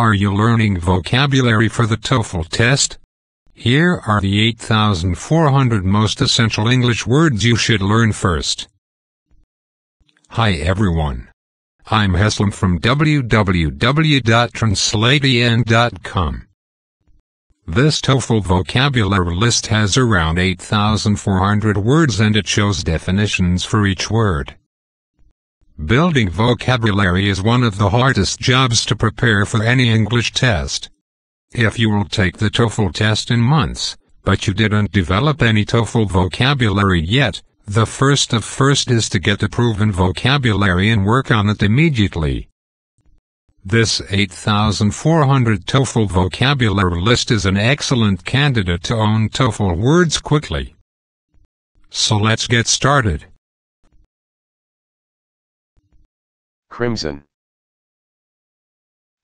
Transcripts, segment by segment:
Are you learning vocabulary for the TOEFL test? Here are the 8,400 most essential English words you should learn first. Hi everyone. I'm Heslam from www.translatean.com. This TOEFL vocabulary list has around 8,400 words and it shows definitions for each word. Building vocabulary is one of the hardest jobs to prepare for any English test. If you will take the TOEFL test in months, but you didn't develop any TOEFL vocabulary yet, the first of first is to get a proven vocabulary and work on it immediately. This 8,400 TOEFL vocabulary list is an excellent candidate to own TOEFL words quickly. So let's get started. Crimson.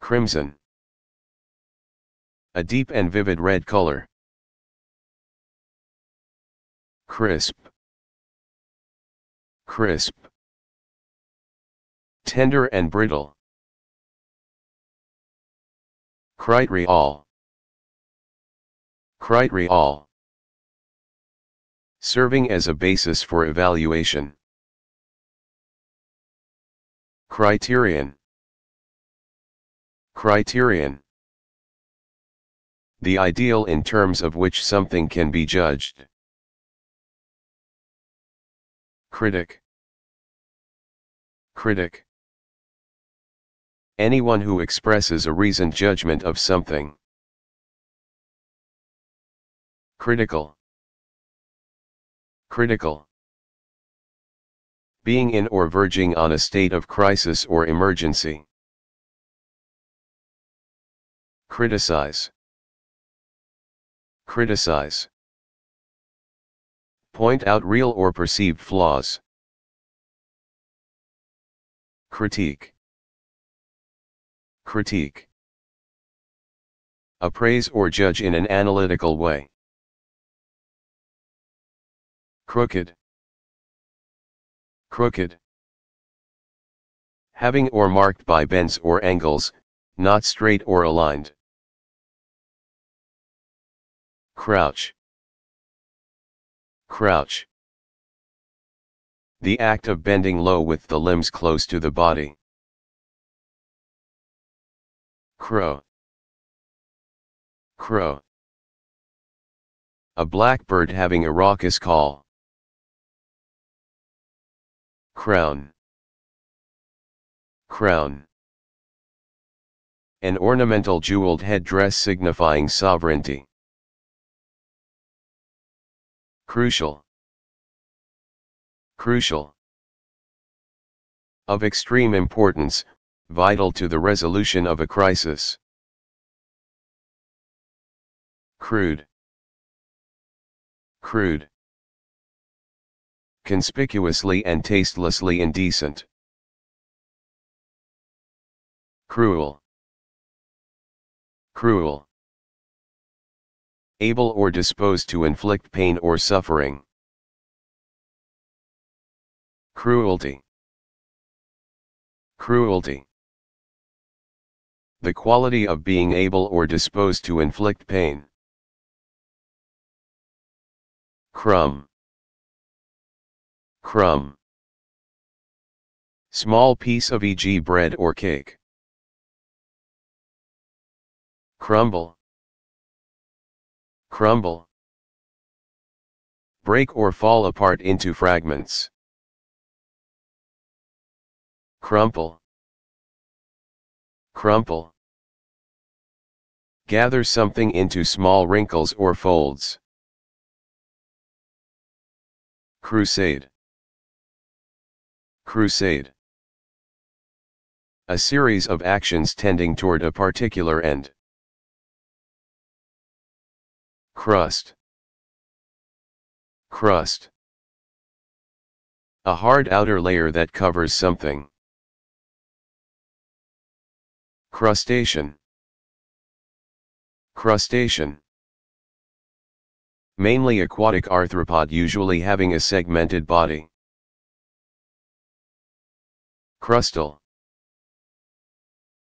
Crimson. A deep and vivid red color. Crisp. Crisp. Tender and brittle. Criteriol. Criteriol. Serving as a basis for evaluation. Criterion Criterion The ideal in terms of which something can be judged. Critic Critic Anyone who expresses a reasoned judgment of something. Critical Critical being in or verging on a state of crisis or emergency. Criticize. Criticize. Point out real or perceived flaws. Critique. Critique. Appraise or judge in an analytical way. Crooked. Crooked. Having or marked by bends or angles, not straight or aligned. Crouch. Crouch. The act of bending low with the limbs close to the body. Crow. Crow. A blackbird having a raucous call. Crown. Crown. An ornamental jeweled headdress signifying sovereignty. Crucial. Crucial. Of extreme importance, vital to the resolution of a crisis. Crude. Crude conspicuously and tastelessly indecent. Cruel. Cruel. Able or disposed to inflict pain or suffering. Cruelty. Cruelty. The quality of being able or disposed to inflict pain. Crumb. Crumb. Small piece of e.g. bread or cake. Crumble. Crumble. Break or fall apart into fragments. Crumple. Crumple. Gather something into small wrinkles or folds. Crusade. Crusade A series of actions tending toward a particular end. Crust Crust A hard outer layer that covers something. Crustacean Crustacean Mainly aquatic arthropod usually having a segmented body. Crustal.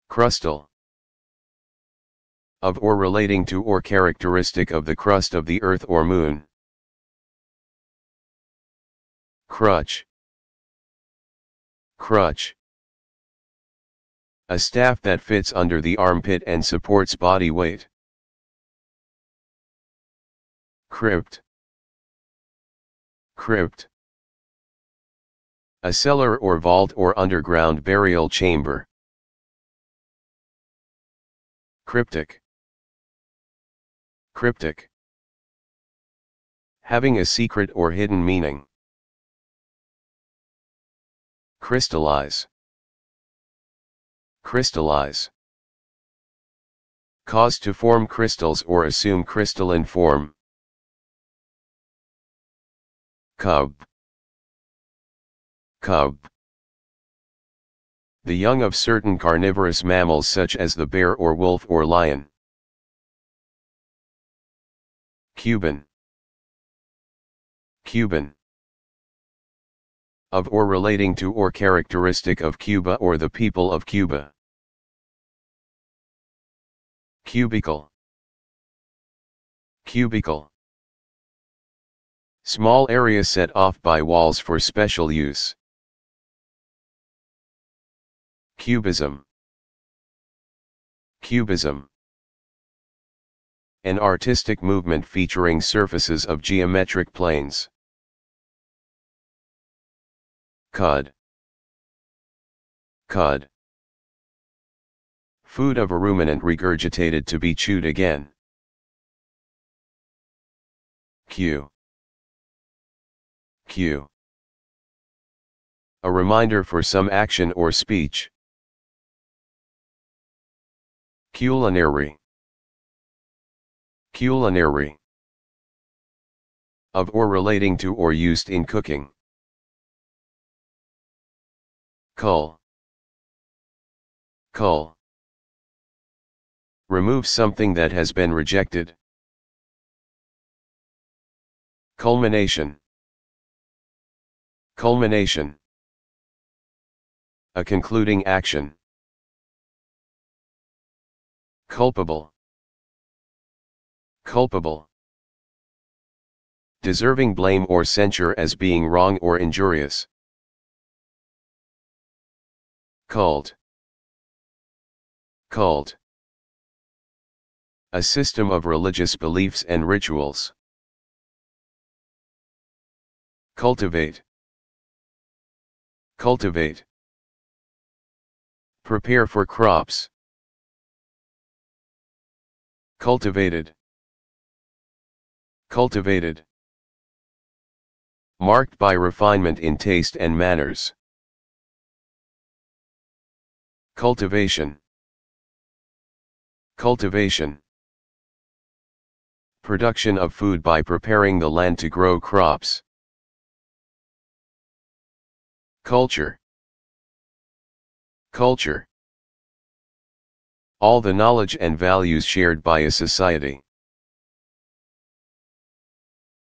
Crustal. Of or relating to or characteristic of the crust of the earth or moon. Crutch. Crutch. A staff that fits under the armpit and supports body weight. Crypt. Crypt a cellar or vault or underground burial chamber. Cryptic Cryptic Having a secret or hidden meaning. Crystallize Crystallize Cause to form crystals or assume crystalline form. Cub cub. The young of certain carnivorous mammals such as the bear or wolf or lion. Cuban. Cuban. Of or relating to or characteristic of Cuba or the people of Cuba. Cubicle. Cubicle. Small area set off by walls for special use. Cubism Cubism An artistic movement featuring surfaces of geometric planes. Cod Cod Food of a ruminant regurgitated to be chewed again. Q Q a reminder for some action or speech. Culinary. Culinary. Of or relating to or used in cooking. Cull. Cull. Remove something that has been rejected. Culmination. Culmination. A concluding action. Culpable. Culpable. Deserving blame or censure as being wrong or injurious. Cult, cult, A system of religious beliefs and rituals. Cultivate. Cultivate. Prepare for crops. Cultivated. Cultivated. Marked by refinement in taste and manners. Cultivation. Cultivation. Production of food by preparing the land to grow crops. Culture. Culture all the knowledge and values shared by a society.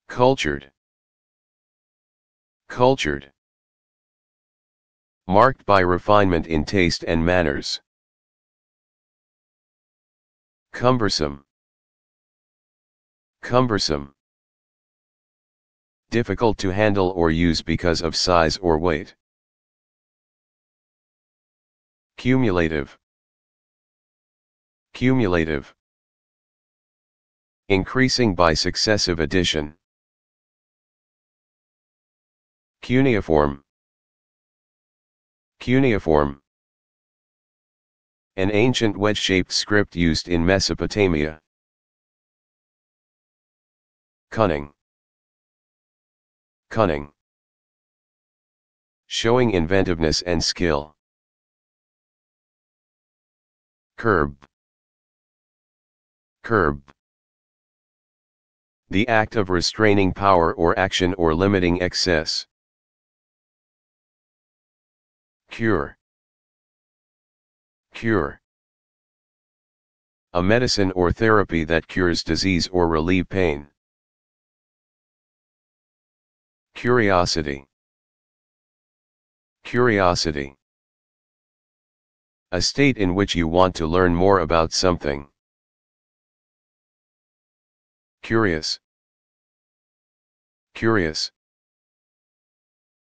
Cultured. Cultured. Marked by refinement in taste and manners. Cumbersome. Cumbersome. Difficult to handle or use because of size or weight. Cumulative. Cumulative. Increasing by successive addition. Cuneiform. Cuneiform. An ancient wedge-shaped script used in Mesopotamia. Cunning. Cunning. Showing inventiveness and skill. Curb curb. The act of restraining power or action or limiting excess. Cure. Cure. A medicine or therapy that cures disease or relieve pain. Curiosity. Curiosity. A state in which you want to learn more about something. Curious. Curious.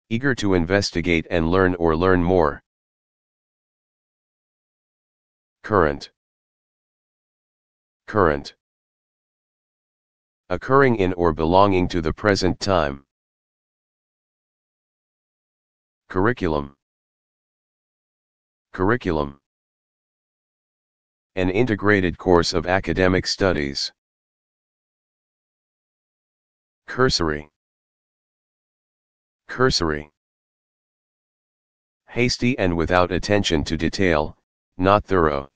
Eager to investigate and learn or learn more. Current. Current. Occurring in or belonging to the present time. Curriculum. Curriculum. An integrated course of academic studies. Cursory. Cursory. Hasty and without attention to detail, not thorough.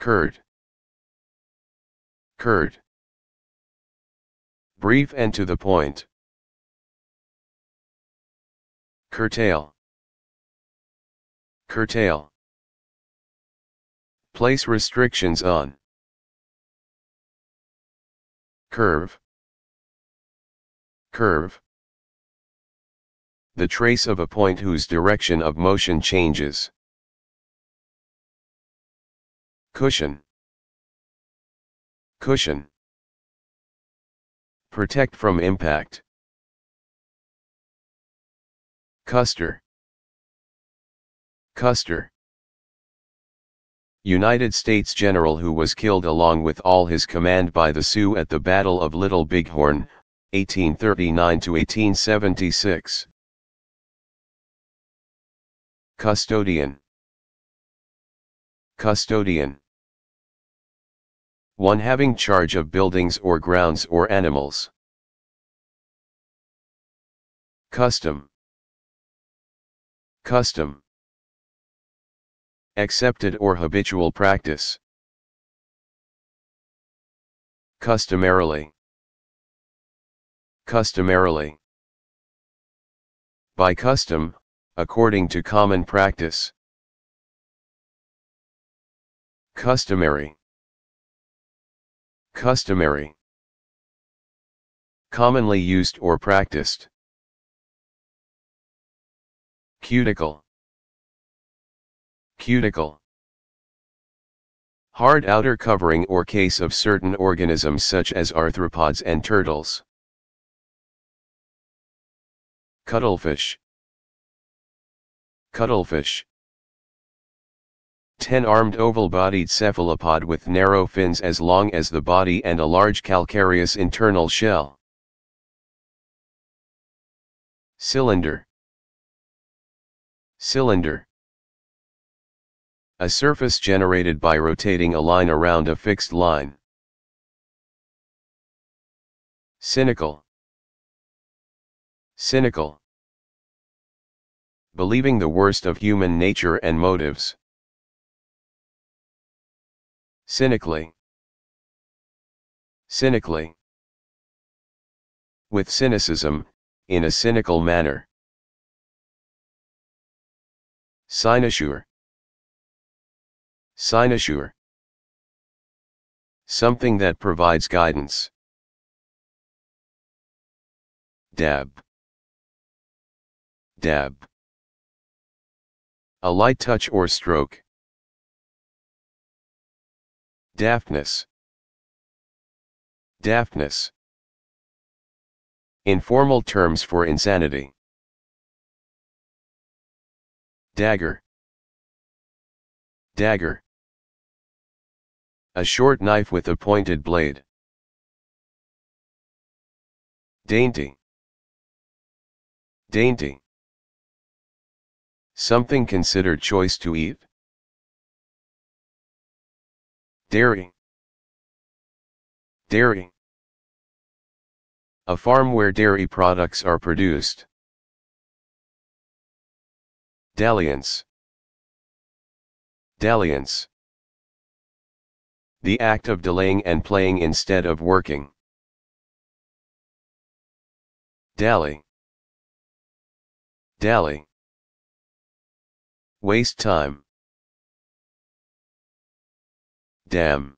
Curd. Curd. Brief and to the point. Curtail. Curtail. Place restrictions on curve, curve. The trace of a point whose direction of motion changes. Cushion. Cushion. Protect from impact. Custer. Custer. United States general who was killed along with all his command by the Sioux at the Battle of Little Bighorn, 1839-1876. Custodian Custodian One having charge of buildings or grounds or animals. Custom Custom accepted or habitual practice. Customarily. Customarily. By custom, according to common practice. Customary. Customary. Commonly used or practiced. Cuticle. Cuticle Hard outer covering or case of certain organisms such as arthropods and turtles. Cuttlefish Cuttlefish Ten-armed oval-bodied cephalopod with narrow fins as long as the body and a large calcareous internal shell. Cylinder Cylinder a surface generated by rotating a line around a fixed line. Cynical. Cynical. Believing the worst of human nature and motives. Cynically. Cynically. With cynicism, in a cynical manner. Cynosure. Sinusure. Something that provides guidance. Dab. Dab. A light touch or stroke. Daftness. Daftness. Informal terms for insanity. Dagger. Dagger. A short knife with a pointed blade. Dainty. Dainty. Something considered choice to eat. Dairy. Dairy. A farm where dairy products are produced. Dalliance. Dalliance the act of delaying and playing instead of working. Dally. Dally. Waste time. Dam.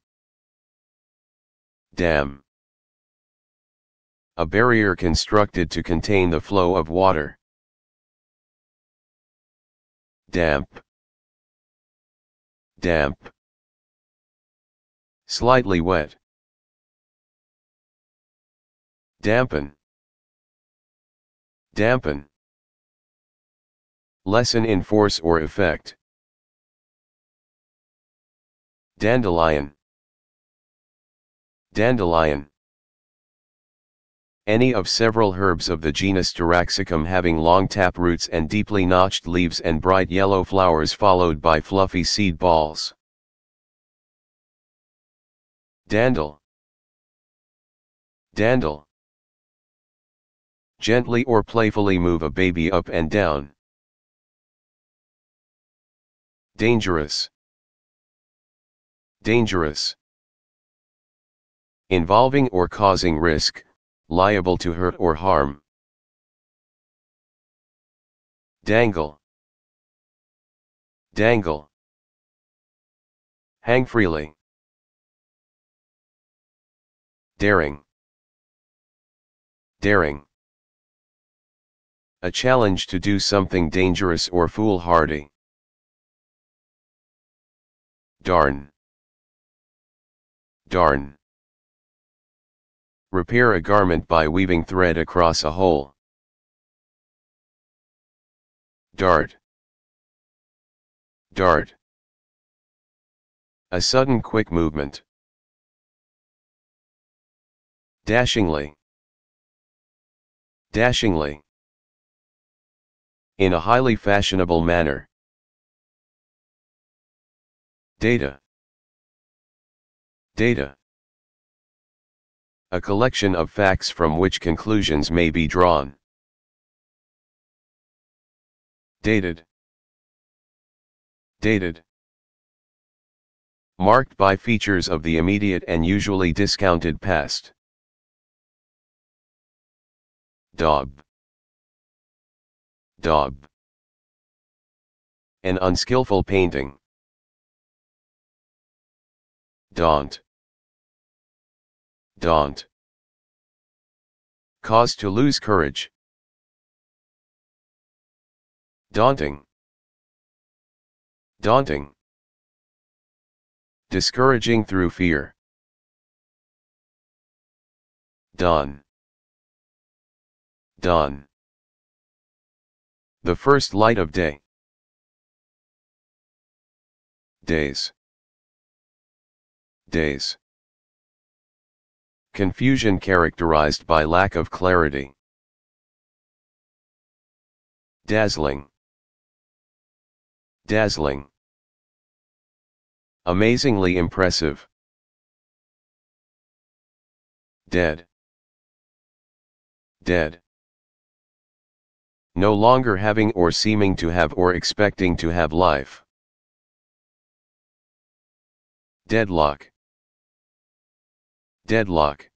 Dam. A barrier constructed to contain the flow of water. Damp. Damp. Slightly wet. Dampen. Dampen. Lessen in force or effect. Dandelion. Dandelion. Any of several herbs of the genus Taraxacum having long tap roots and deeply notched leaves and bright yellow flowers followed by fluffy seed balls. Dandle. Dandle. Gently or playfully move a baby up and down. Dangerous. Dangerous. Involving or causing risk, liable to hurt or harm. Dangle. Dangle. Hang freely. Daring. Daring. A challenge to do something dangerous or foolhardy. Darn. Darn. Repair a garment by weaving thread across a hole. Dart. Dart. A sudden quick movement. Dashingly. Dashingly. In a highly fashionable manner. Data. Data. A collection of facts from which conclusions may be drawn. Dated. Dated. Marked by features of the immediate and usually discounted past. Daub. Dog. An unskillful painting. Daunt. Daunt. Cause to lose courage. Daunting. Daunting. Discouraging through fear. Done. Dawn. The first light of day. Days. Days. Confusion characterized by lack of clarity. Dazzling. Dazzling. Amazingly impressive. Dead. Dead no longer having or seeming to have or expecting to have life. Deadlock Deadlock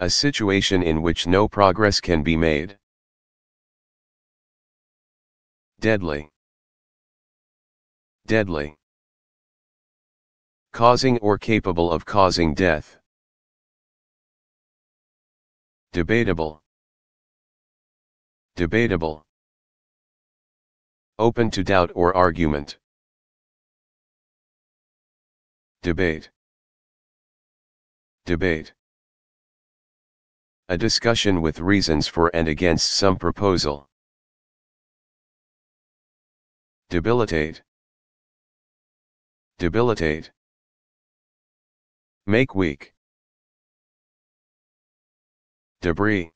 A situation in which no progress can be made. Deadly Deadly Causing or capable of causing death. Debatable debatable. Open to doubt or argument. Debate. Debate. A discussion with reasons for and against some proposal. Debilitate. Debilitate. Make weak. Debris.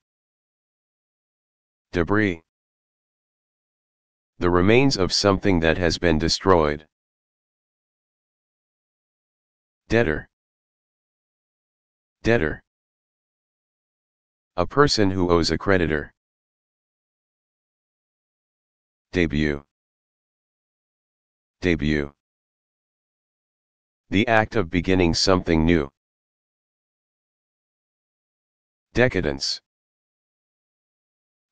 Debris. The remains of something that has been destroyed. Debtor. Debtor. A person who owes a creditor. Debut. Debut. The act of beginning something new. Decadence.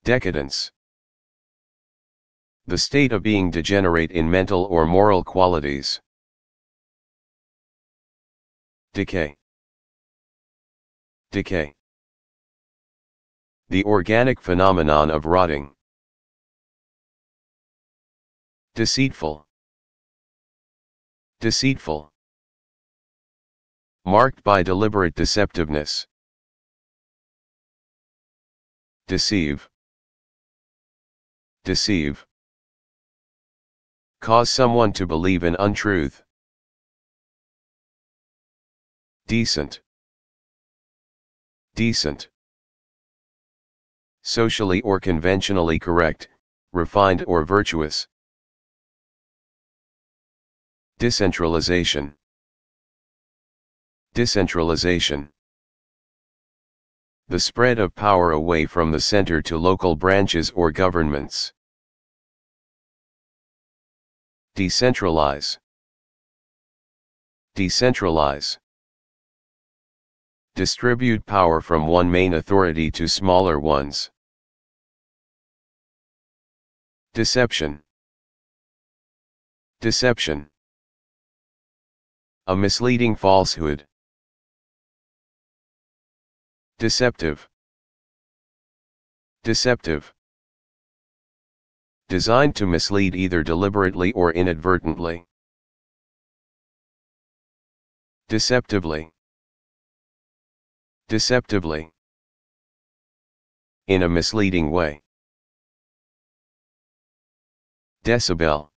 Decadence. The state of being degenerate in mental or moral qualities. Decay. Decay. The organic phenomenon of rotting. Deceitful. Deceitful. Marked by deliberate deceptiveness. Deceive deceive. Cause someone to believe an untruth. Decent. Decent. Socially or conventionally correct, refined or virtuous. Decentralization. Decentralization. The spread of power away from the center to local branches or governments. Decentralize. Decentralize. Distribute power from one main authority to smaller ones. Deception. Deception. A misleading falsehood. Deceptive. Deceptive. Designed to mislead either deliberately or inadvertently. Deceptively. Deceptively. In a misleading way. Decibel.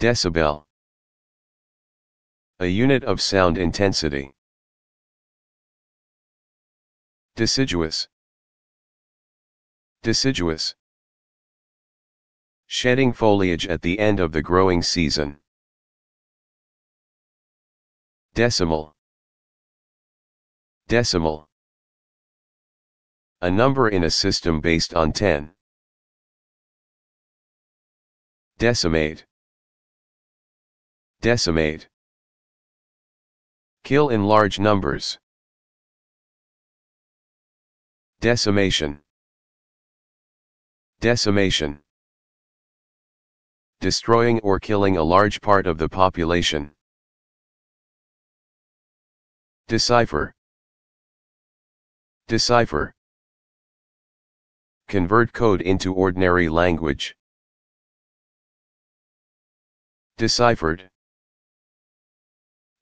Decibel. A unit of sound intensity. Deciduous. Deciduous. Shedding foliage at the end of the growing season. Decimal. Decimal. A number in a system based on 10. Decimate. Decimate. Kill in large numbers. Decimation. Decimation. Destroying or killing a large part of the population. Decipher. Decipher. Convert code into ordinary language. Deciphered.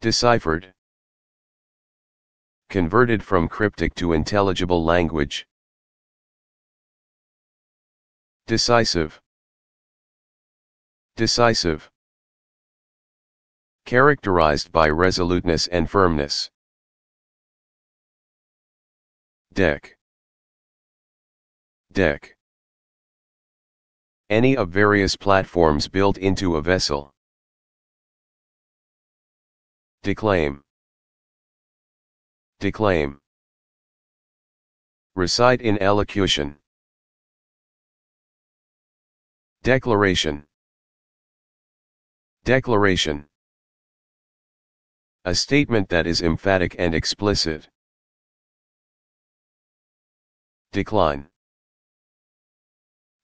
Deciphered converted from cryptic to intelligible language. Decisive. Decisive. Characterized by resoluteness and firmness. Deck. Deck. Any of various platforms built into a vessel. Declaim. Declaim. Recite in elocution. Declaration. Declaration. A statement that is emphatic and explicit. Decline.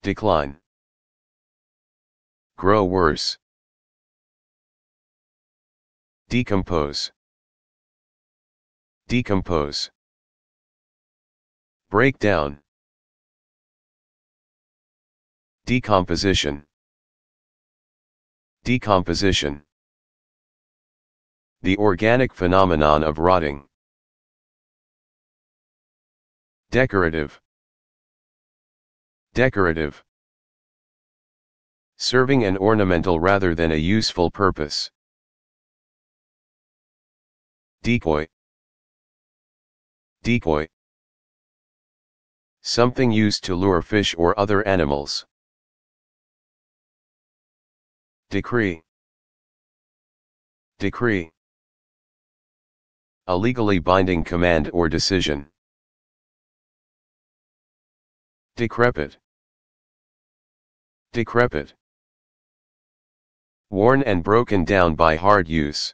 Decline. Grow worse. Decompose. Decompose. Breakdown. Decomposition. Decomposition. The organic phenomenon of rotting. Decorative. Decorative. Serving an ornamental rather than a useful purpose. Decoy. Decoy. Something used to lure fish or other animals. Decree. Decree. A legally binding command or decision. Decrepit. Decrepit. Worn and broken down by hard use.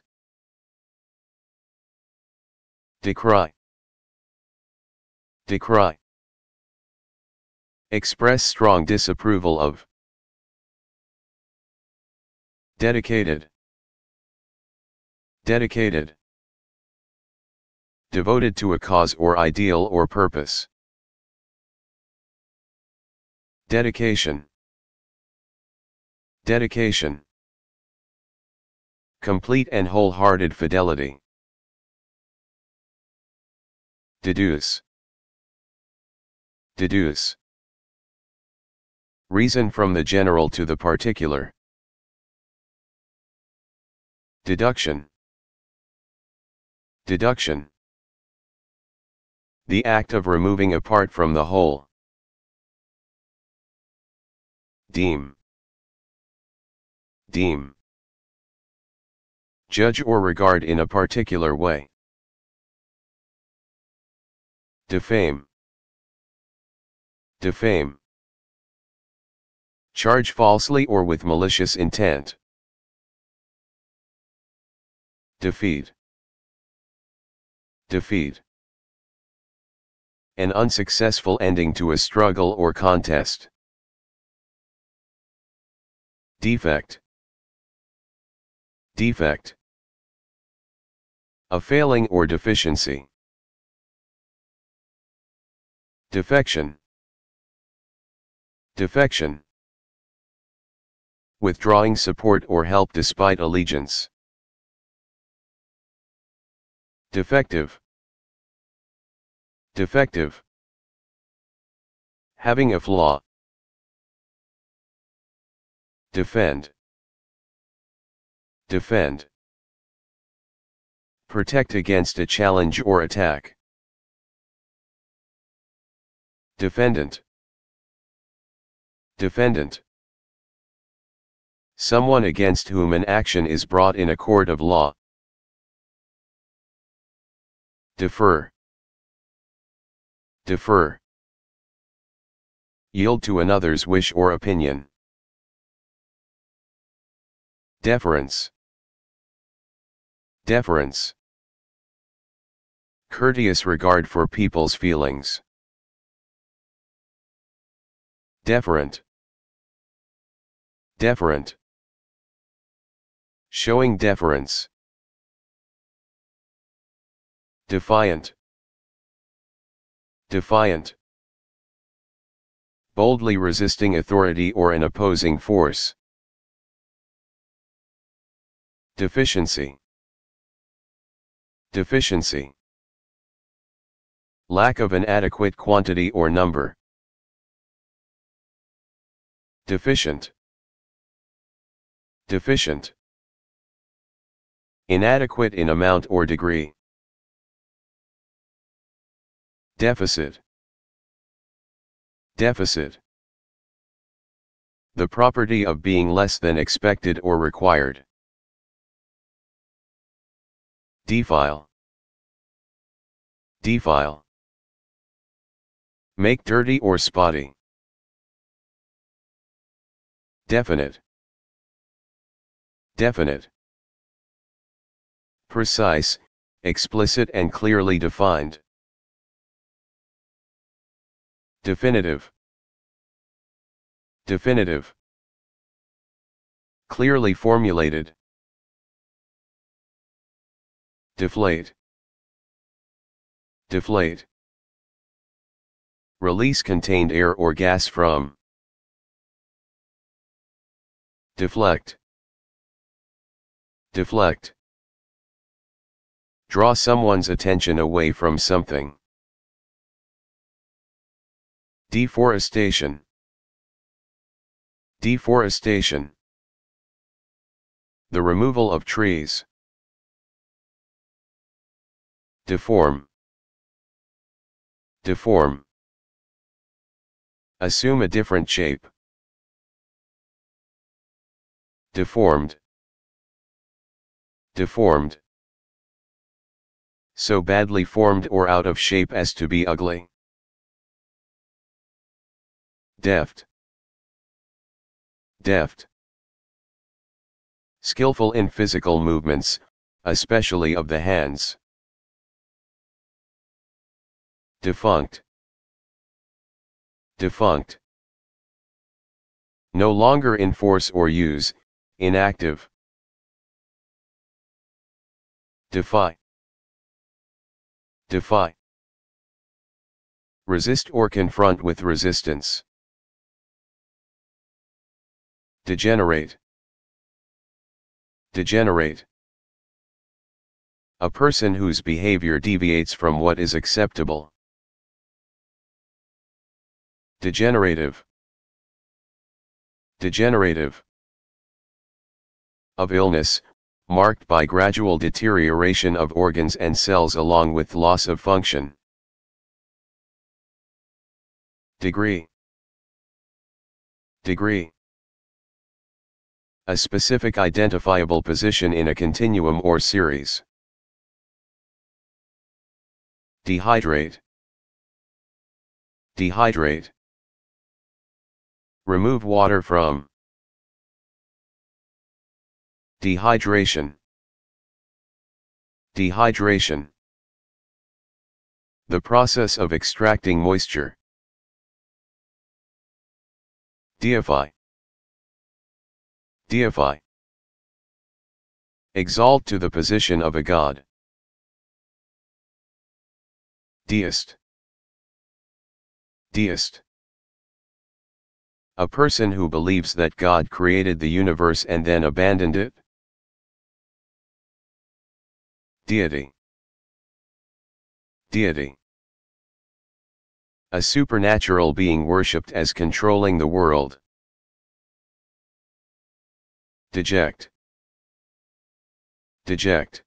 Decry. Decry. Express strong disapproval of. Dedicated. Dedicated. Devoted to a cause or ideal or purpose. Dedication. Dedication. Complete and wholehearted fidelity. Deduce. Deduce. Reason from the general to the particular. Deduction. Deduction. The act of removing a part from the whole. Deem. Deem. Judge or regard in a particular way. Defame. Defame. Charge falsely or with malicious intent. Defeat. Defeat. An unsuccessful ending to a struggle or contest. Defect. Defect. A failing or deficiency. Defection. Defection. Withdrawing support or help despite allegiance. Defective. Defective. Having a flaw. Defend. Defend. Protect against a challenge or attack. Defendant. Defendant Someone against whom an action is brought in a court of law. Defer Defer Yield to another's wish or opinion. Deference Deference Courteous regard for people's feelings. Deferent Deferent. Showing deference. Defiant. Defiant. Boldly resisting authority or an opposing force. Deficiency. Deficiency. Lack of an adequate quantity or number. Deficient. Deficient. Inadequate in amount or degree. Deficit. Deficit. The property of being less than expected or required. Defile. Defile. Make dirty or spotty. Definite. Definite. Precise, explicit and clearly defined. Definitive. Definitive. Clearly formulated. Deflate. Deflate. Release contained air or gas from. Deflect. Deflect. Draw someone's attention away from something. Deforestation. Deforestation. The removal of trees. Deform. Deform. Assume a different shape. Deformed deformed. So badly formed or out of shape as to be ugly. Deft. Deft. Skillful in physical movements, especially of the hands. Defunct. Defunct. No longer in force or use, inactive. Defy. Defy. Resist or confront with resistance. Degenerate. Degenerate. A person whose behavior deviates from what is acceptable. Degenerative. Degenerative. Of illness, marked by gradual deterioration of organs and cells along with loss of function. Degree Degree A specific identifiable position in a continuum or series. Dehydrate Dehydrate Remove water from Dehydration. Dehydration. The process of extracting moisture. Deify. Deify. Exalt to the position of a god. Deist. Deist. A person who believes that God created the universe and then abandoned it? Deity. Deity. A supernatural being worshipped as controlling the world. Deject. Deject.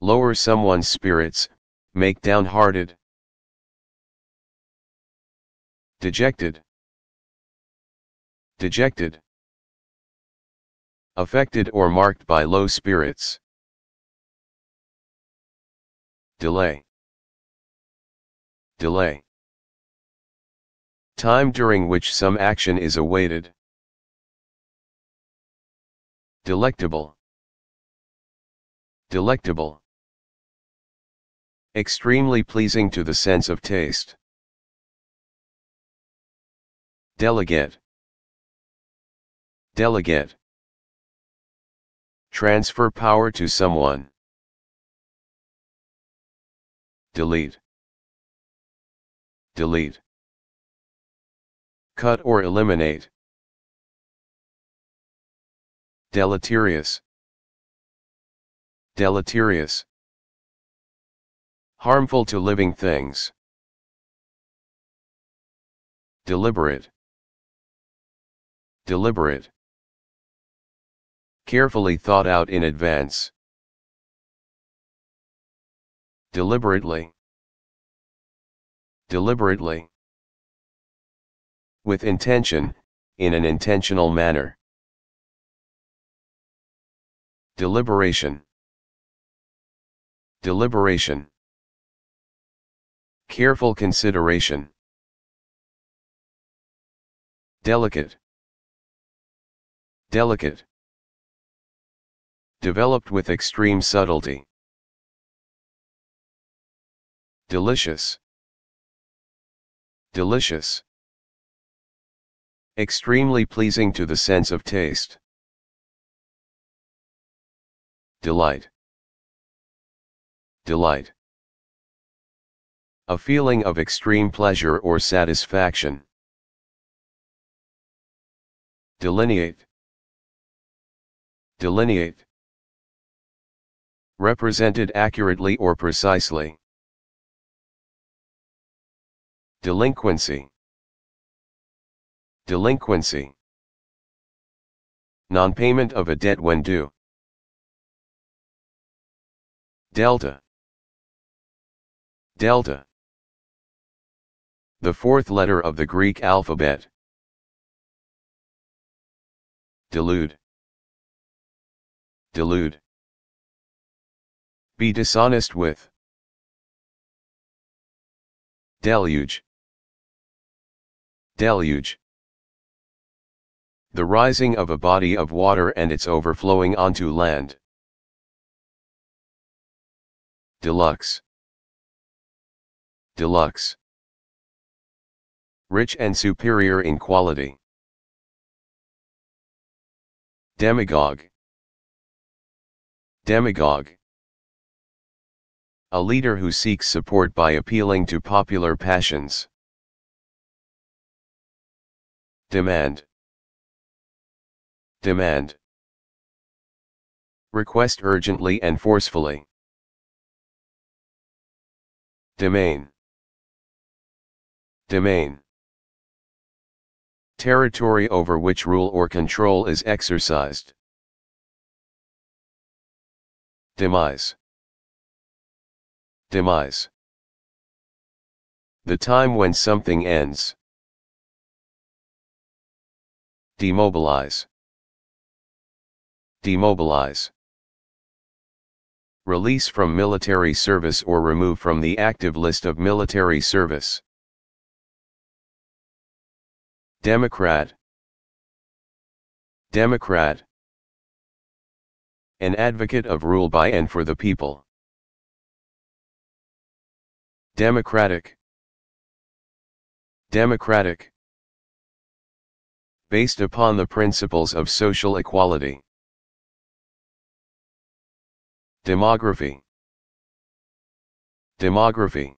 Lower someone's spirits, make downhearted. Dejected. Dejected affected or marked by low spirits delay, delay. Time during which some action is awaited. Delectable. Delectable. Extremely pleasing to the sense of taste. Delegate. Delegate. Transfer power to someone delete, delete, cut or eliminate, deleterious, deleterious, harmful to living things, deliberate, deliberate, carefully thought out in advance. Deliberately. Deliberately. With intention, in an intentional manner. Deliberation. Deliberation. Careful consideration. Delicate. Delicate. Developed with extreme subtlety. Delicious. Delicious. Extremely pleasing to the sense of taste. Delight. Delight. A feeling of extreme pleasure or satisfaction. Delineate. Delineate. Represented accurately or precisely. Delinquency. Delinquency. Nonpayment of a debt when due. Delta. Delta. The fourth letter of the Greek alphabet. Delude. Delude. Be dishonest with. Deluge. Deluge The rising of a body of water and its overflowing onto land. Deluxe Deluxe Rich and superior in quality. Demagogue Demagogue A leader who seeks support by appealing to popular passions. Demand. Demand. Request urgently and forcefully. Domain. Domain. Territory over which rule or control is exercised. Demise. Demise. The time when something ends. Demobilize. Demobilize. Release from military service or remove from the active list of military service. Democrat. Democrat. An advocate of rule by and for the people. Democratic. Democratic based upon the principles of social equality. Demography Demography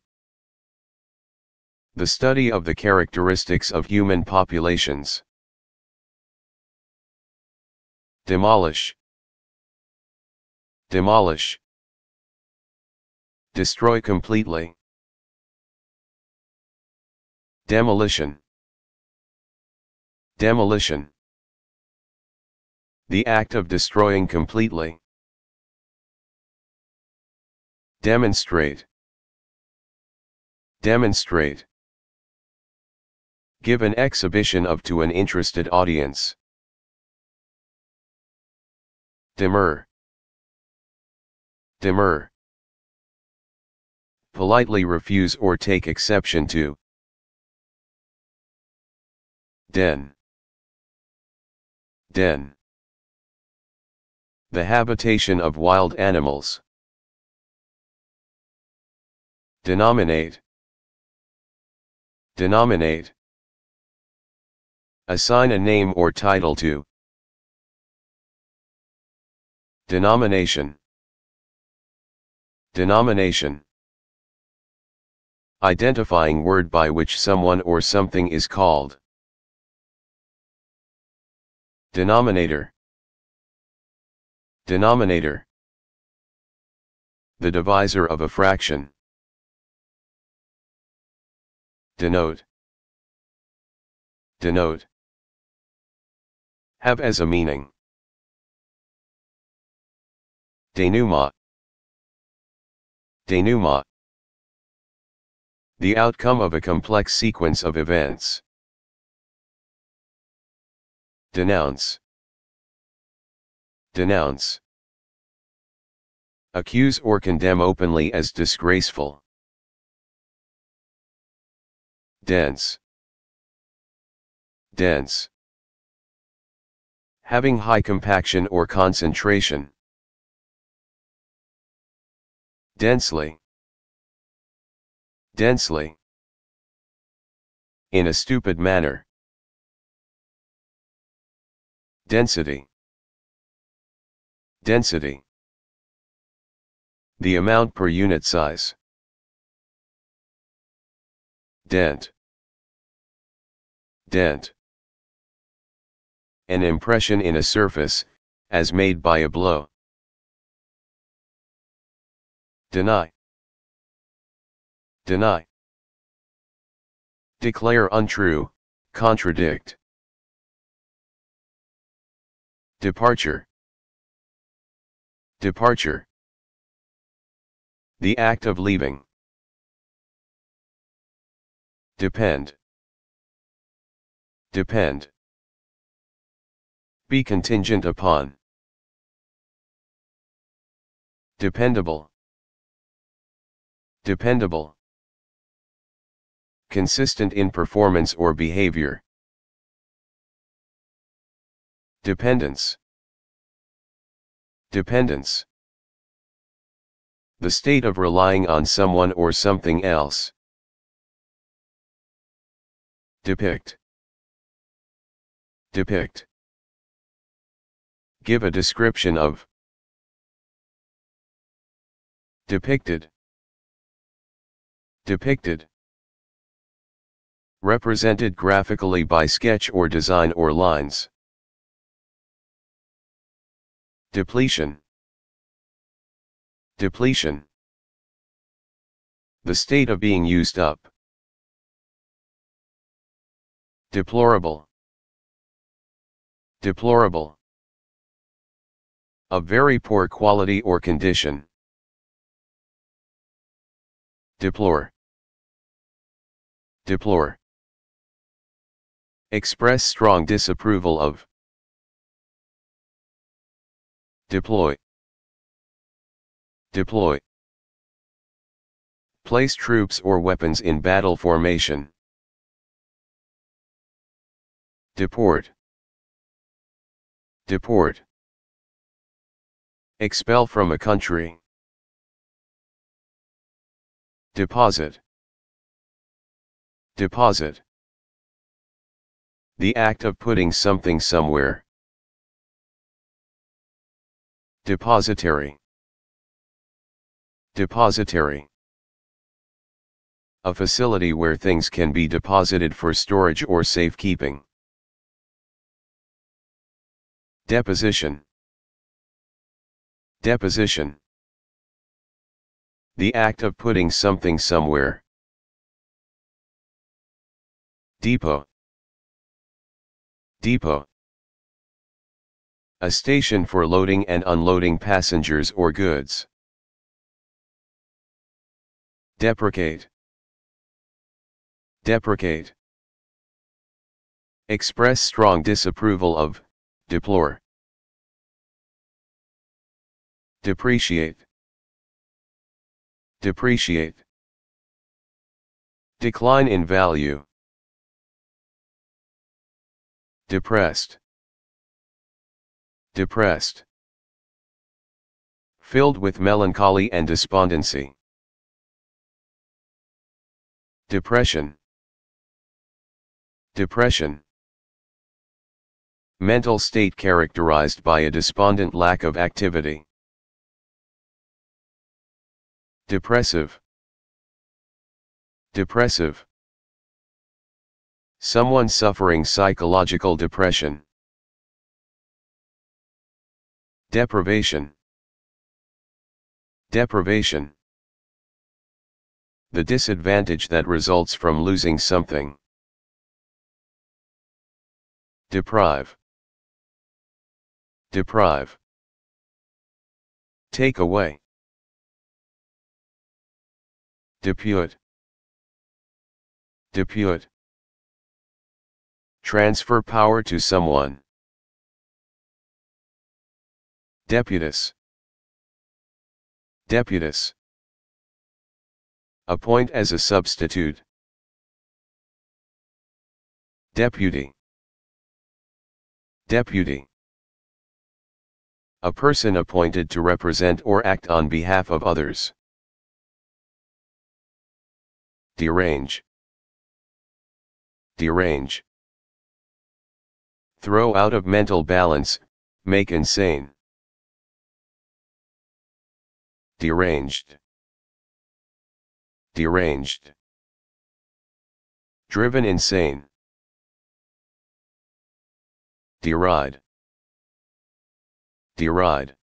The study of the characteristics of human populations. Demolish Demolish Destroy completely Demolition Demolition. The act of destroying completely. Demonstrate. Demonstrate. Give an exhibition of to an interested audience. Demur. Demur. Politely refuse or take exception to. Den den. The habitation of wild animals. Denominate. Denominate. Assign a name or title to. Denomination. Denomination. Identifying word by which someone or something is called. Denominator Denominator The divisor of a fraction. Denote Denote Have as a meaning. Denouement Denouement The outcome of a complex sequence of events. Denounce. Denounce. Accuse or condemn openly as disgraceful. Dense. Dense. Having high compaction or concentration. Densely. Densely. In a stupid manner. Density. Density. The amount per unit size. Dent. Dent. An impression in a surface, as made by a blow. Deny. Deny. Declare untrue, contradict. Departure. Departure. The act of leaving. Depend. Depend. Be contingent upon. Dependable. Dependable. Consistent in performance or behavior. Dependence. Dependence. The state of relying on someone or something else. Depict. Depict. Give a description of. Depicted. Depicted. Represented graphically by sketch or design or lines. Depletion. Depletion. The state of being used up. Deplorable. Deplorable. Of very poor quality or condition. Deplore. Deplore. Express strong disapproval of. Deploy. Deploy. Place troops or weapons in battle formation. Deport. Deport. Expel from a country. Deposit. Deposit. The act of putting something somewhere. Depositary Depository. A facility where things can be deposited for storage or safekeeping. Deposition Deposition The act of putting something somewhere. Depot Depot a station for loading and unloading passengers or goods. Deprecate. Deprecate. Express strong disapproval of, deplore. Depreciate. Depreciate. Decline in value. Depressed depressed, filled with melancholy and despondency. Depression Depression Mental state characterized by a despondent lack of activity. Depressive Depressive Someone suffering psychological depression. Deprivation. Deprivation. The disadvantage that results from losing something. Deprive. Deprive. Take away. Depute. Depute. Transfer power to someone. Deputus. Deputus. Appoint as a substitute. Deputy. Deputy. A person appointed to represent or act on behalf of others. Derange. Derange. Throw out of mental balance, make insane. Deranged. Deranged. Driven insane. Deride. Deride.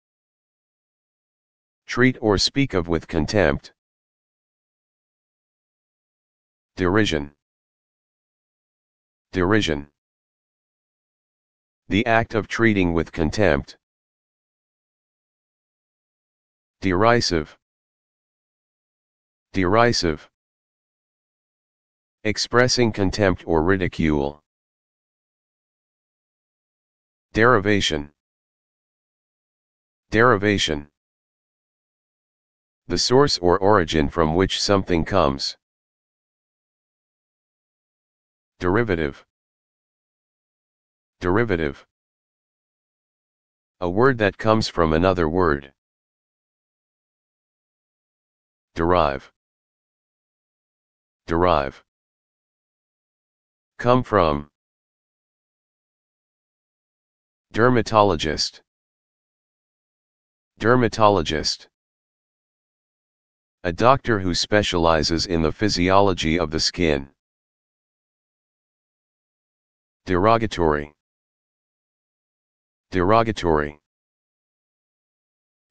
Treat or speak of with contempt. Derision. Derision. The act of treating with contempt, Derisive. Derisive. Expressing contempt or ridicule. Derivation. Derivation. The source or origin from which something comes. Derivative. Derivative. A word that comes from another word. Derive. Derive. Come from. Dermatologist. Dermatologist. A doctor who specializes in the physiology of the skin. Derogatory. Derogatory.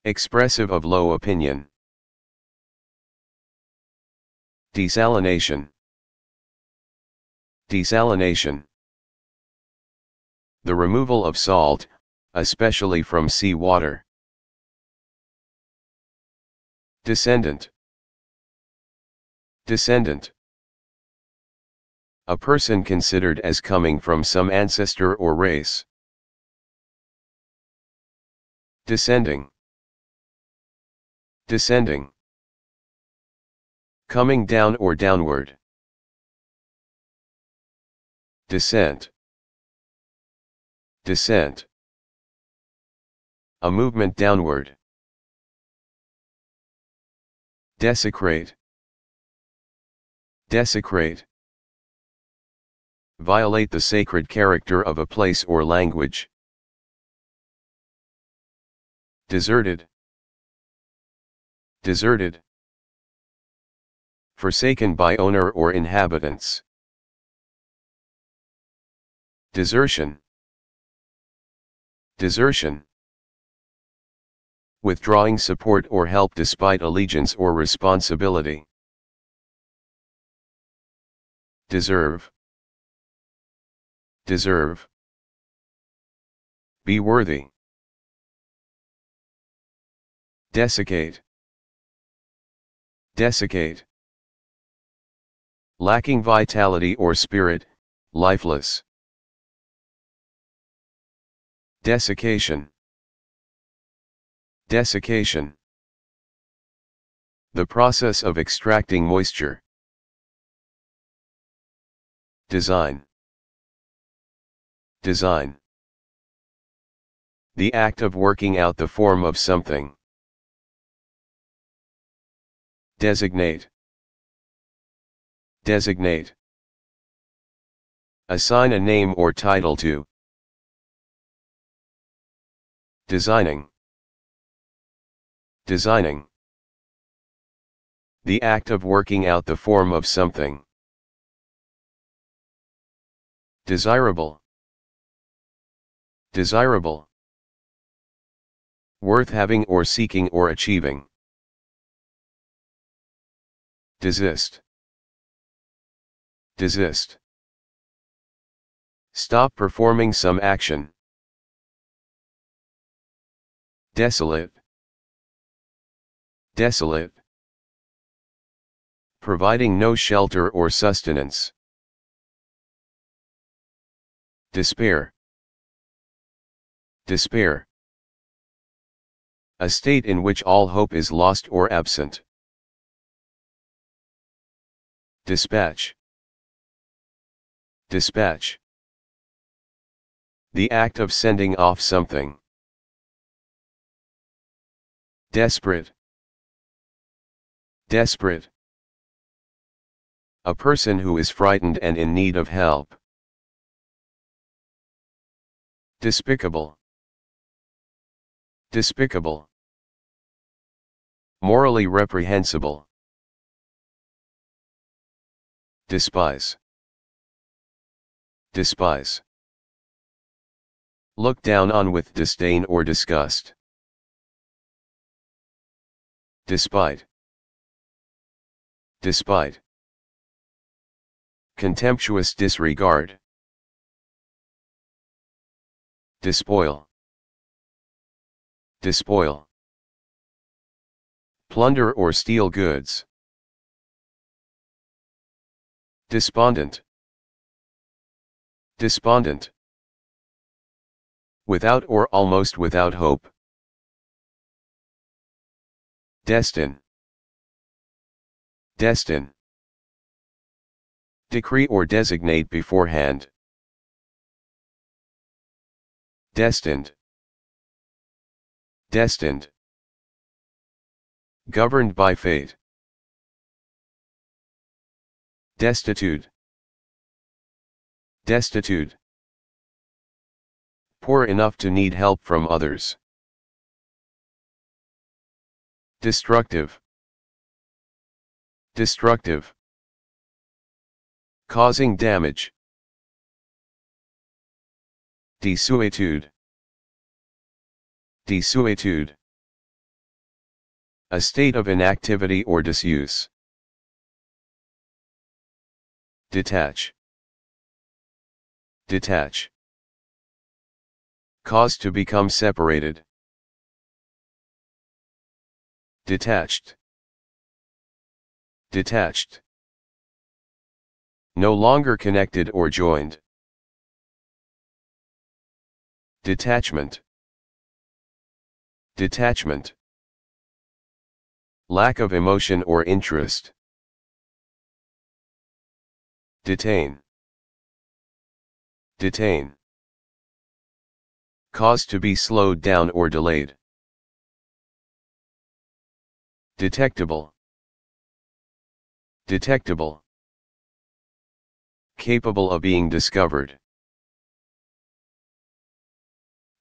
Expressive of low opinion. Desalination Desalination The removal of salt, especially from sea water. Descendant Descendant A person considered as coming from some ancestor or race. Descending Descending coming down or downward. Descent. Descent. A movement downward. Desecrate. Desecrate. Violate the sacred character of a place or language. Deserted. Deserted forsaken by owner or inhabitants. Desertion. Desertion. Withdrawing support or help despite allegiance or responsibility. Deserve. Deserve. Be worthy. Desiccate. Desiccate lacking vitality or spirit, lifeless. Desiccation Desiccation The process of extracting moisture. Design Design The act of working out the form of something. Designate Designate. Assign a name or title to. Designing. Designing. The act of working out the form of something. Desirable. Desirable. Worth having or seeking or achieving. Desist desist. Stop performing some action. Desolate. Desolate. Providing no shelter or sustenance. Despair. Despair. A state in which all hope is lost or absent. Dispatch. Dispatch. The act of sending off something. Desperate. Desperate. A person who is frightened and in need of help. Despicable. Despicable. Morally reprehensible. Despise despise. Look down on with disdain or disgust. Despite. Despite. Contemptuous disregard. Despoil. Despoil. Plunder or steal goods. Despondent. Despondent. Without or almost without hope. Destin. Destin. Decree or designate beforehand. Destined. Destined. Governed by fate. Destitute. Destitute. Poor enough to need help from others. Destructive. Destructive. Causing damage. Desuetude. Desuetude. A state of inactivity or disuse. Detach detach. Cause to become separated. Detached. Detached. No longer connected or joined. Detachment. Detachment. Lack of emotion or interest. Detain. Detain. Cause to be slowed down or delayed. Detectable. Detectable. Capable of being discovered.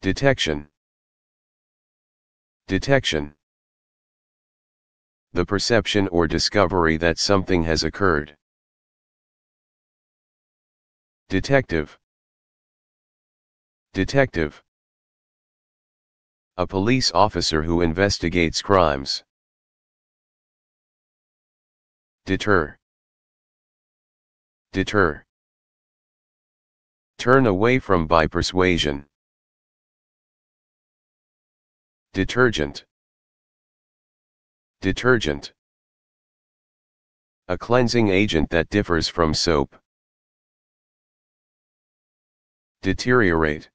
Detection. Detection. The perception or discovery that something has occurred. Detective. Detective A police officer who investigates crimes. Deter Deter Turn away from by persuasion. Detergent Detergent a cleansing agent that differs from soap. Deteriorate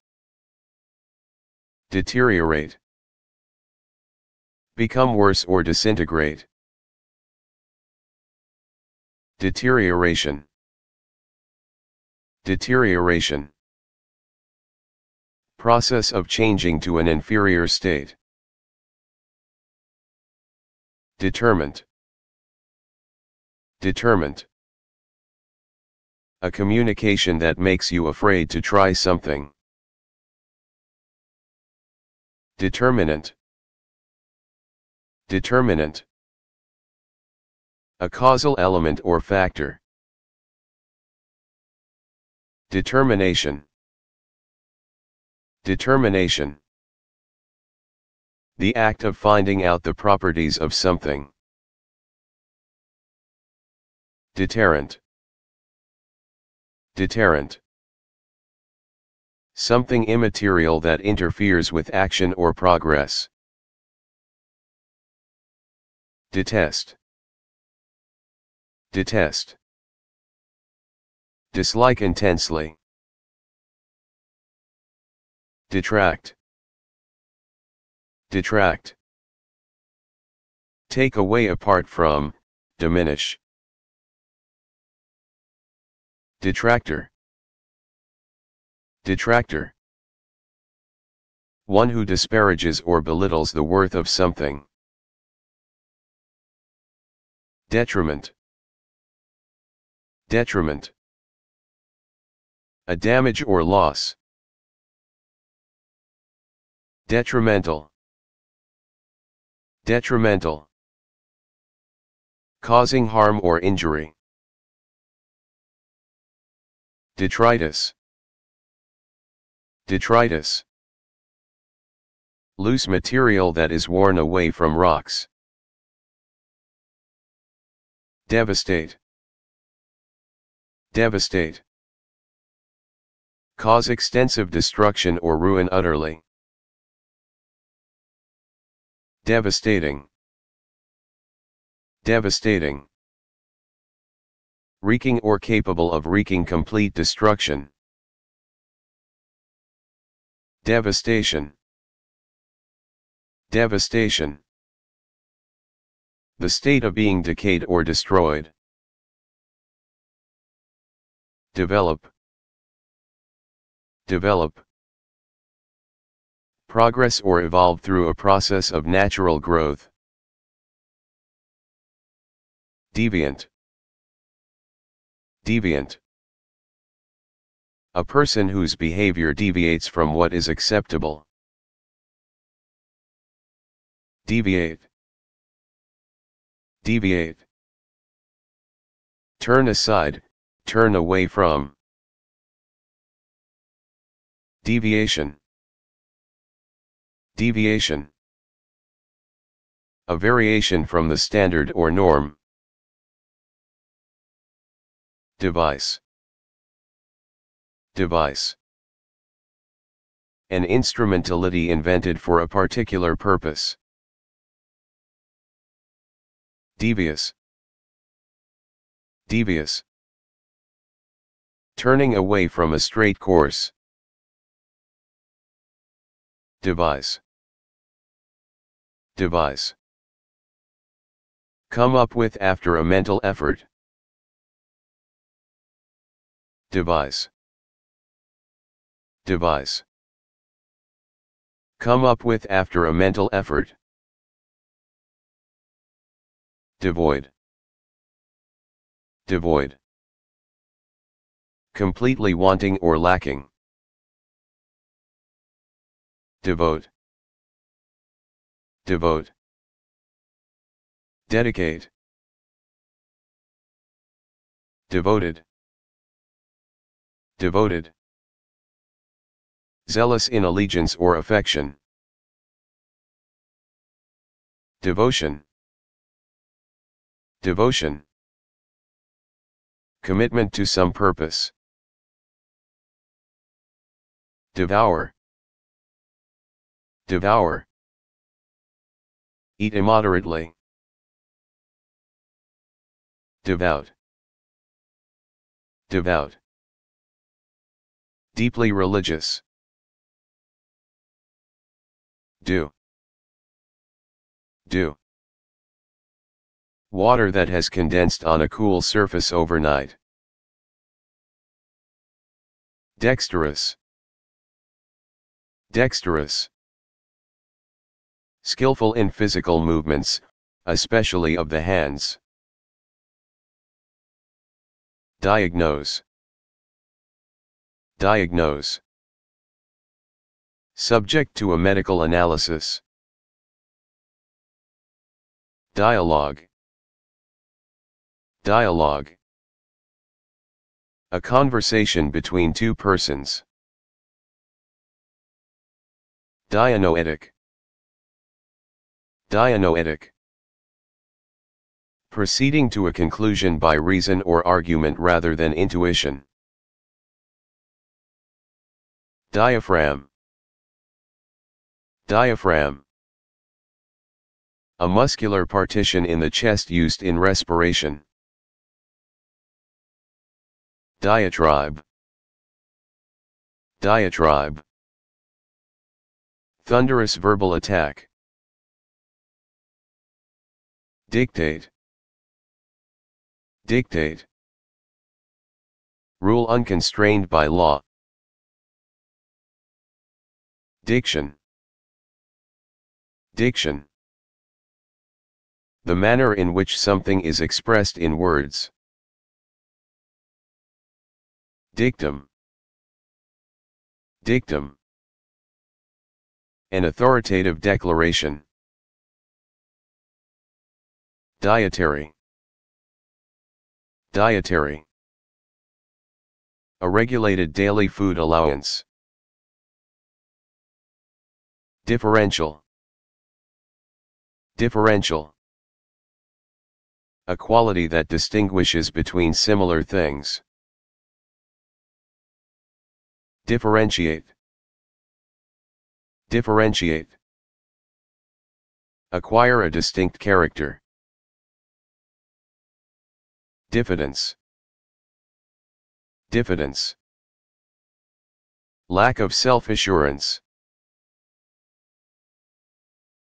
deteriorate, become worse or disintegrate. Deterioration Deterioration Process of changing to an inferior state. Determined Determined A communication that makes you afraid to try something. Determinant. Determinant. A causal element or factor. Determination. Determination. The act of finding out the properties of something. Deterrent. Deterrent something immaterial that interferes with action or progress. Detest. Detest. Dislike intensely. Detract. Detract. Take away apart from, diminish. Detractor. Detractor. One who disparages or belittles the worth of something. Detriment. Detriment. A damage or loss. Detrimental. Detrimental. Causing harm or injury. Detritus. Detritus. Loose material that is worn away from rocks. Devastate. Devastate. Cause extensive destruction or ruin utterly. Devastating. Devastating. Wreaking or capable of wreaking complete destruction. Devastation. Devastation. The state of being decayed or destroyed. Develop. Develop. Progress or evolve through a process of natural growth. Deviant. Deviant a person whose behavior deviates from what is acceptable. Deviate. Deviate. Turn aside, turn away from. Deviation. Deviation. A variation from the standard or norm. Device device. An instrumentality invented for a particular purpose. Devious. Devious. Turning away from a straight course. Device. Device. Come up with after a mental effort. Device. Device. Come up with after a mental effort. Devoid. Devoid. Completely wanting or lacking. Devote. Devote. Dedicate. Devoted. Devoted zealous in allegiance or affection. Devotion. Devotion. Commitment to some purpose. Devour. Devour. Eat immoderately. Devout. Devout. Deeply religious. Do. Do. Water that has condensed on a cool surface overnight. Dexterous. Dexterous. Skillful in physical movements, especially of the hands. Diagnose. Diagnose. Subject to a medical analysis. Dialogue. Dialogue. A conversation between two persons. Dianoetic. Dianoetic. Proceeding to a conclusion by reason or argument rather than intuition. Diaphragm. Diaphragm A muscular partition in the chest used in respiration. Diatribe Diatribe Thunderous verbal attack Dictate Dictate Rule unconstrained by law Diction Diction The manner in which something is expressed in words. Dictum Dictum An authoritative declaration. Dietary Dietary A regulated daily food allowance. Differential Differential. A quality that distinguishes between similar things. Differentiate. Differentiate. Acquire a distinct character. Diffidence. Diffidence. Lack of self-assurance.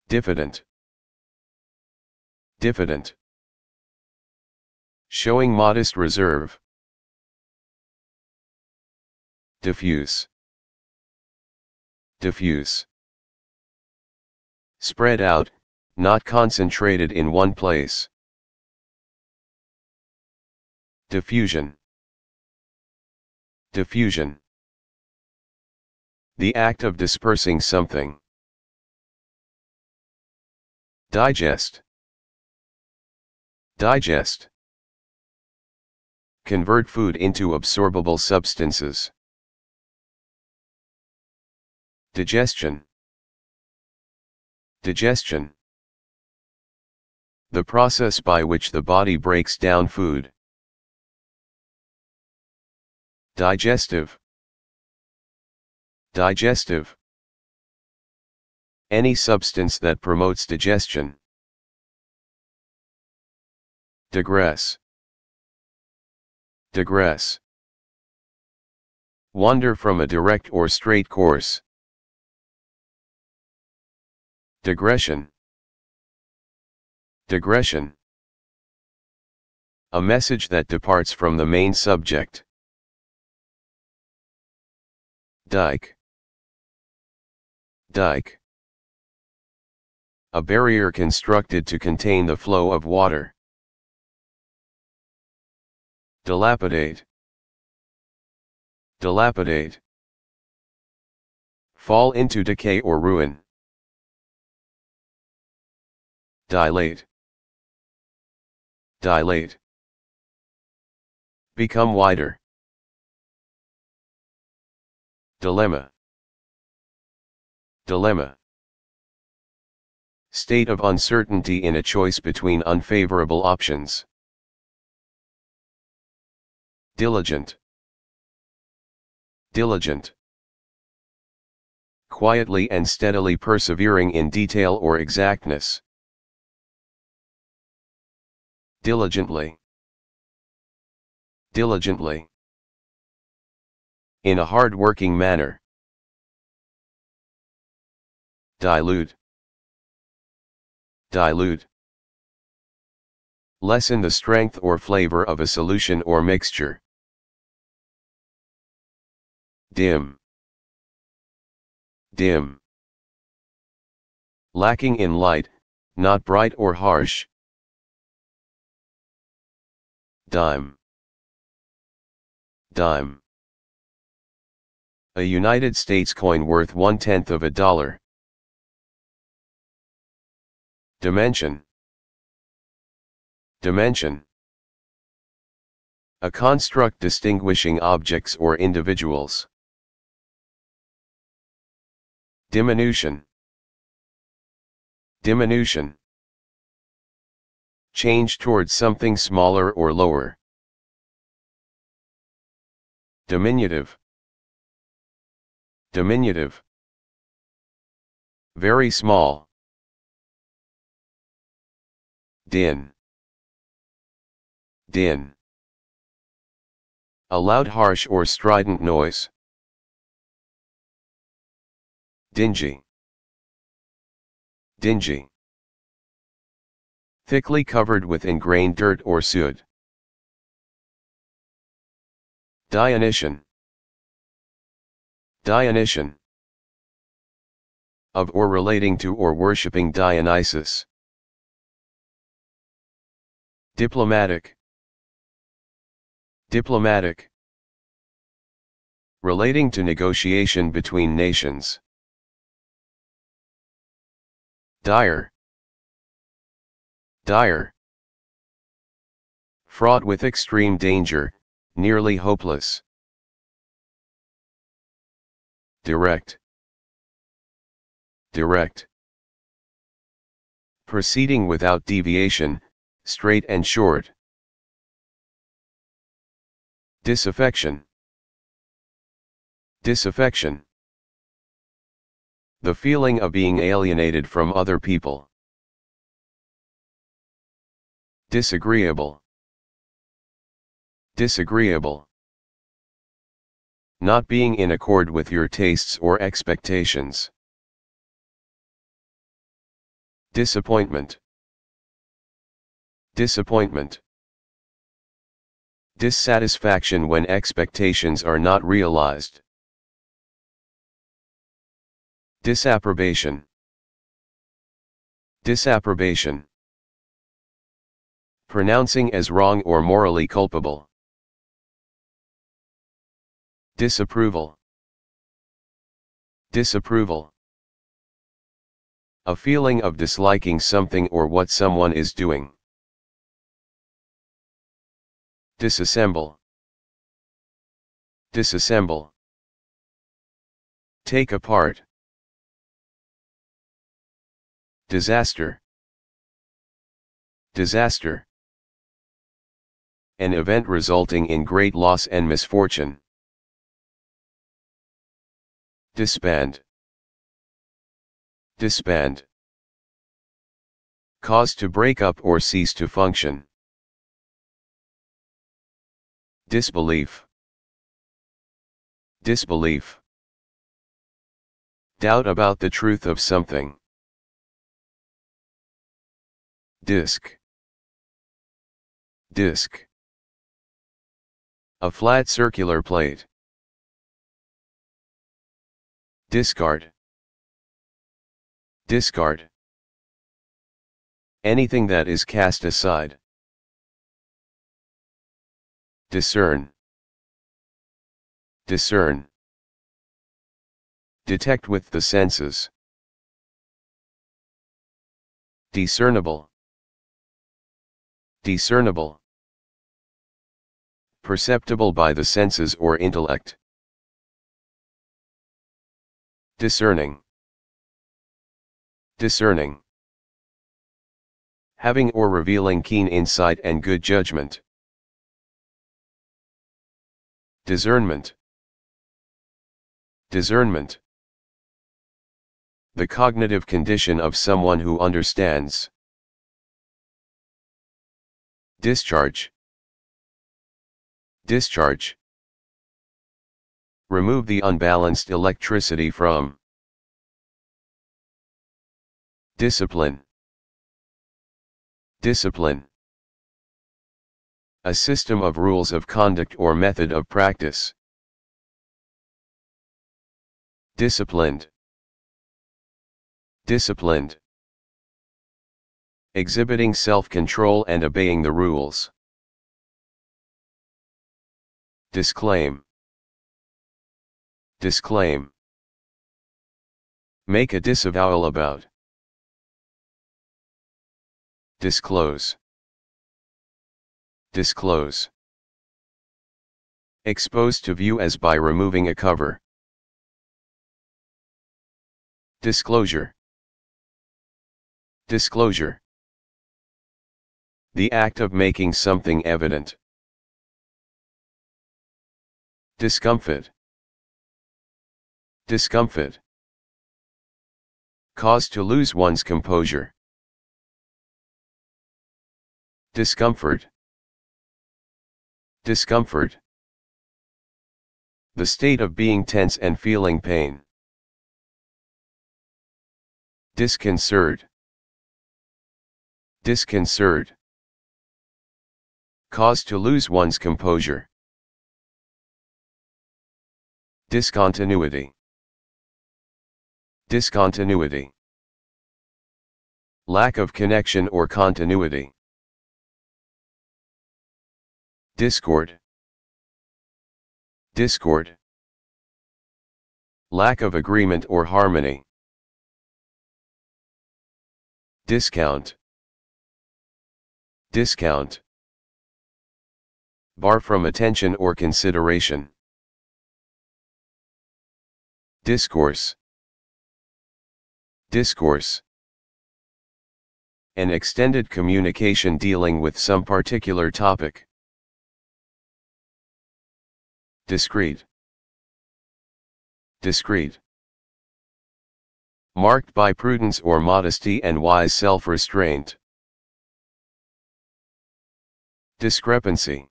Diffident diffident. Showing modest reserve. Diffuse. Diffuse. Spread out, not concentrated in one place. Diffusion. Diffusion. The act of dispersing something. Digest. Digest. Convert food into absorbable substances. Digestion. Digestion. The process by which the body breaks down food. Digestive. Digestive. Any substance that promotes digestion. Digress. Digress. Wander from a direct or straight course. Digression. Digression. A message that departs from the main subject. Dike. Dike. A barrier constructed to contain the flow of water. Dilapidate. Dilapidate. Fall into decay or ruin. Dilate. Dilate. Become wider. Dilemma. Dilemma. State of uncertainty in a choice between unfavorable options. Diligent. Diligent. Quietly and steadily persevering in detail or exactness. Diligently. Diligently. In a hard-working manner. Dilute. Dilute. Lessen the strength or flavor of a solution or mixture. Dim. Dim. Lacking in light, not bright or harsh. Dime. Dime. A United States coin worth one-tenth of a dollar. Dimension. Dimension. A construct distinguishing objects or individuals. Diminution. Diminution. Change towards something smaller or lower. Diminutive. Diminutive. Very small. Din. Din. A loud harsh or strident noise. Dingy. Dingy. Thickly covered with ingrained dirt or soot. Dionysian. Dionysian. Of or relating to or worshipping Dionysus. Diplomatic. Diplomatic. Relating to negotiation between nations. Dire. Dire. Fraught with extreme danger, nearly hopeless. Direct. Direct. Proceeding without deviation, straight and short. Disaffection. Disaffection the feeling of being alienated from other people. Disagreeable. Disagreeable. Not being in accord with your tastes or expectations. Disappointment. Disappointment. Dissatisfaction when expectations are not realized. Disapprobation. Disapprobation. Pronouncing as wrong or morally culpable. Disapproval. Disapproval. A feeling of disliking something or what someone is doing. Disassemble. Disassemble. Take apart. Disaster. Disaster. An event resulting in great loss and misfortune. Disband. Disband. Cause to break up or cease to function. Disbelief. Disbelief. Doubt about the truth of something. Disc. Disc. A flat circular plate. Discard. Discard. Anything that is cast aside. Discern. Discern. Detect with the senses. Discernible. Discernible. Perceptible by the senses or intellect. Discerning. Discerning. Having or revealing keen insight and good judgment. Discernment. Discernment. The cognitive condition of someone who understands. Discharge. Discharge. Remove the unbalanced electricity from. Discipline. Discipline. A system of rules of conduct or method of practice. Disciplined. Disciplined exhibiting self-control and obeying the rules. Disclaim Disclaim Make a disavowal about Disclose Disclose Expose to view as by removing a cover. Disclosure Disclosure the act of making something evident. Discomfort. Discomfort. Cause to lose one's composure. Discomfort. Discomfort. The state of being tense and feeling pain. Disconcert. Disconcert. Cause to lose one's composure. Discontinuity. Discontinuity. Lack of connection or continuity. Discord. Discord. Lack of agreement or harmony. Discount. Discount bar from attention or consideration. Discourse Discourse An extended communication dealing with some particular topic. Discreet. Discreet. Marked by prudence or modesty and wise self-restraint. Discrepancy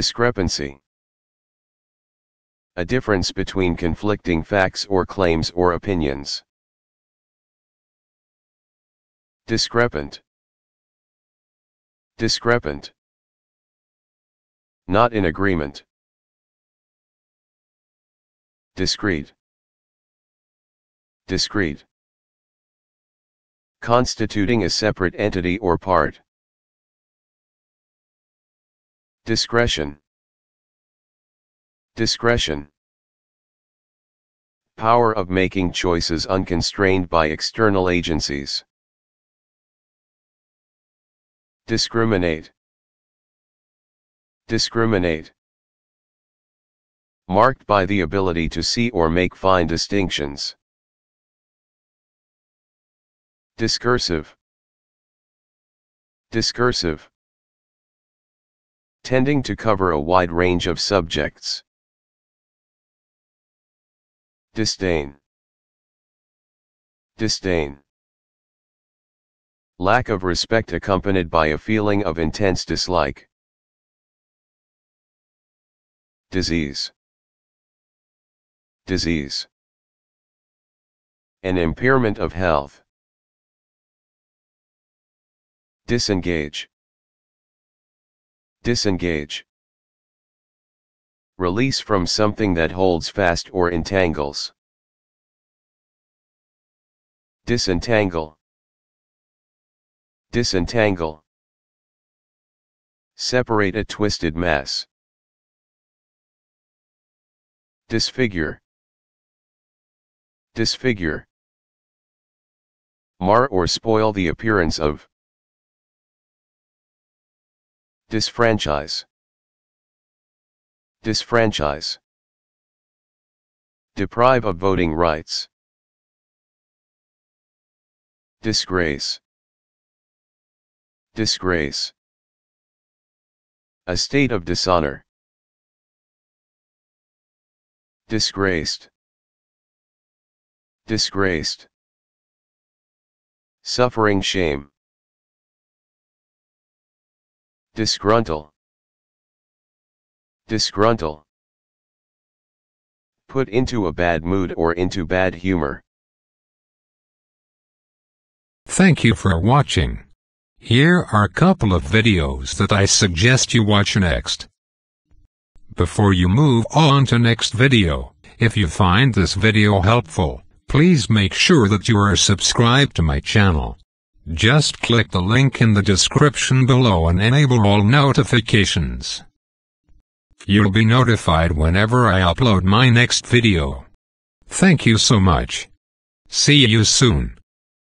Discrepancy A difference between conflicting facts or claims or opinions. Discrepant Discrepant Not in agreement. Discrete Discrete Constituting a separate entity or part. Discretion. Discretion. Power of making choices unconstrained by external agencies. Discriminate. Discriminate. Marked by the ability to see or make fine distinctions. Discursive. Discursive tending to cover a wide range of subjects. Disdain Disdain Lack of respect accompanied by a feeling of intense dislike. Disease Disease An impairment of health. Disengage Disengage. Release from something that holds fast or entangles. Disentangle. Disentangle. Separate a twisted mass. Disfigure. Disfigure. Mar or spoil the appearance of. Disfranchise. Disfranchise. Deprive of voting rights. Disgrace. Disgrace. A state of dishonor. Disgraced. Disgraced. Suffering shame. Disgruntle. Disgruntle. Put into a bad mood or into bad humor. Thank you for watching. Here are a couple of videos that I suggest you watch next. Before you move on to next video, if you find this video helpful, please make sure that you are subscribed to my channel. Just click the link in the description below and enable all notifications. You'll be notified whenever I upload my next video. Thank you so much. See you soon.